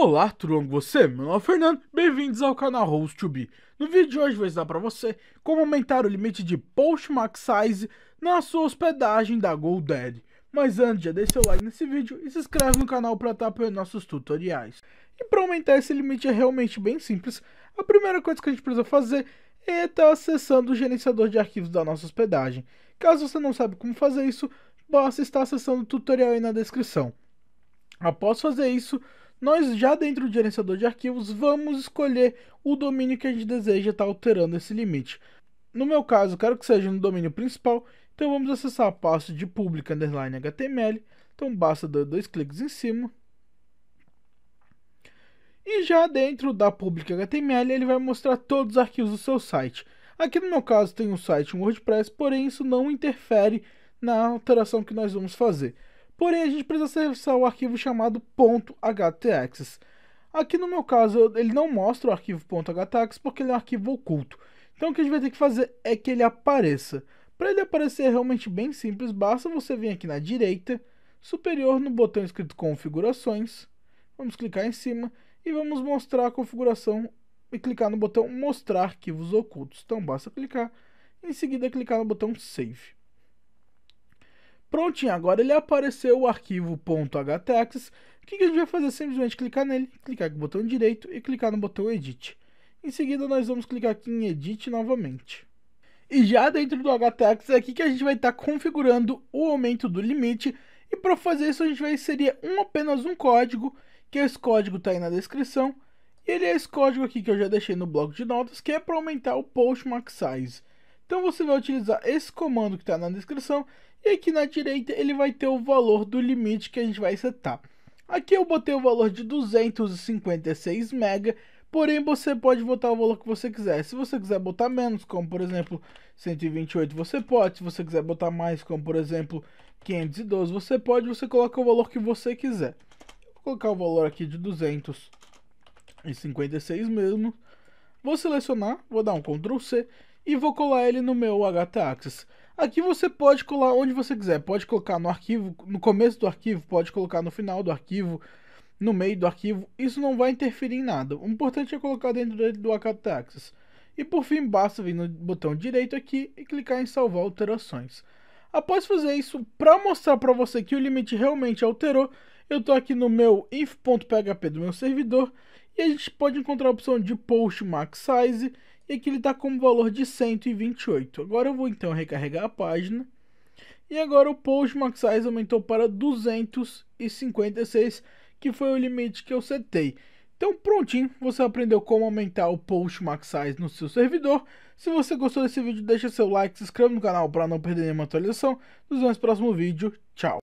Olá, Truong, você? Meu nome é Fernando, bem-vindos ao canal Host No vídeo de hoje vou ensinar para você como aumentar o limite de Post Max Size na sua hospedagem da GoDaddy. Mas antes, já deixa seu like nesse vídeo e se inscreve no canal para estar apoiando nossos tutoriais. E para aumentar esse limite é realmente bem simples, a primeira coisa que a gente precisa fazer é estar tá acessando o gerenciador de arquivos da nossa hospedagem. Caso você não saiba como fazer isso, basta estar acessando o tutorial aí na descrição. Após fazer isso, nós já dentro do gerenciador de arquivos vamos escolher o domínio que a gente deseja estar tá alterando esse limite. No meu caso, quero que seja no domínio principal, então vamos acessar a pasta de public underline html, então basta dar dois cliques em cima. E já dentro da public html ele vai mostrar todos os arquivos do seu site. Aqui no meu caso tem um site WordPress, porém isso não interfere na alteração que nós vamos fazer. Porém, a gente precisa acessar o arquivo chamado htx. Aqui no meu caso, ele não mostra o arquivo htx porque ele é um arquivo oculto. Então o que a gente vai ter que fazer é que ele apareça. Para ele aparecer é realmente bem simples, basta você vir aqui na direita, superior no botão escrito configurações, vamos clicar em cima e vamos mostrar a configuração e clicar no botão mostrar arquivos ocultos. Então basta clicar, em seguida clicar no botão save. Prontinho, agora ele apareceu o arquivo .htaxis. O que a gente vai fazer? Simplesmente clicar nele, clicar com o botão direito e clicar no botão Edit. Em seguida, nós vamos clicar aqui em Edit novamente. E já dentro do htaxis é aqui que a gente vai estar tá configurando o aumento do limite. E para fazer isso, a gente vai inserir um, apenas um código, que esse código está aí na descrição. E ele é esse código aqui que eu já deixei no bloco de notas, que é para aumentar o max Size. Então você vai utilizar esse comando que está na descrição e aqui na direita ele vai ter o valor do limite que a gente vai setar. Aqui eu botei o valor de 256 MB, porém você pode botar o valor que você quiser. Se você quiser botar menos, como por exemplo 128, você pode. Se você quiser botar mais, como por exemplo 512, você pode. Você coloca o valor que você quiser. Vou colocar o valor aqui de 256 mesmo. Vou selecionar, vou dar um Ctrl C e vou colar ele no meu htaccess. Aqui você pode colar onde você quiser, pode colocar no arquivo, no começo do arquivo, pode colocar no final do arquivo, no meio do arquivo, isso não vai interferir em nada. O importante é colocar dentro do htaccess. E por fim, basta vir no botão direito aqui e clicar em salvar alterações. Após fazer isso, para mostrar para você que o limite realmente alterou, eu estou aqui no meu inf.php do meu servidor e a gente pode encontrar a opção de Post Max Size, e aqui ele está com o valor de 128. Agora eu vou então recarregar a página. E agora o Post Max Size aumentou para 256, que foi o limite que eu setei. Então prontinho, você aprendeu como aumentar o Post Max Size no seu servidor. Se você gostou desse vídeo, deixa seu like, se inscreva no canal para não perder nenhuma atualização. Nos vemos no próximo vídeo, tchau!